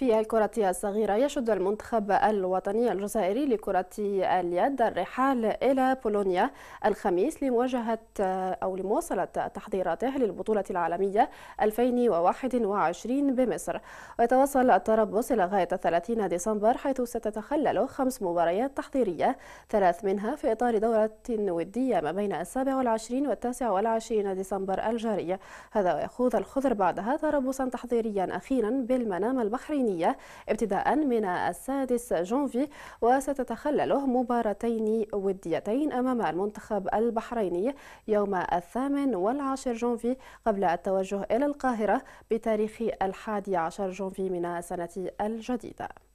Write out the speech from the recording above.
في الكرة الصغيرة يشد المنتخب الوطني الجزائري لكرة اليد الرحال إلى بولونيا الخميس لمواجهة آه، أو لمواصلة تحضيراته للبطولة العالمية 2021 بمصر ويتواصل التربص إلى غاية 30 ديسمبر حيث ستتخلل خمس مباريات تحضيرية ثلاث منها في إطار دورة ودية ما بين 27 و 29 ديسمبر الجارية هذا ويخوض الخضر بعدها تربصا تحضيريا أخيرا بالمنام البحريني الثانية ابتداء من السادس جونفي وستتخلله مباراتين وديتين أمام المنتخب البحريني يوم الثامن والعاشر جونفي قبل التوجه إلى القاهرة بتاريخ الحادي عشر جونفي من السنة الجديدة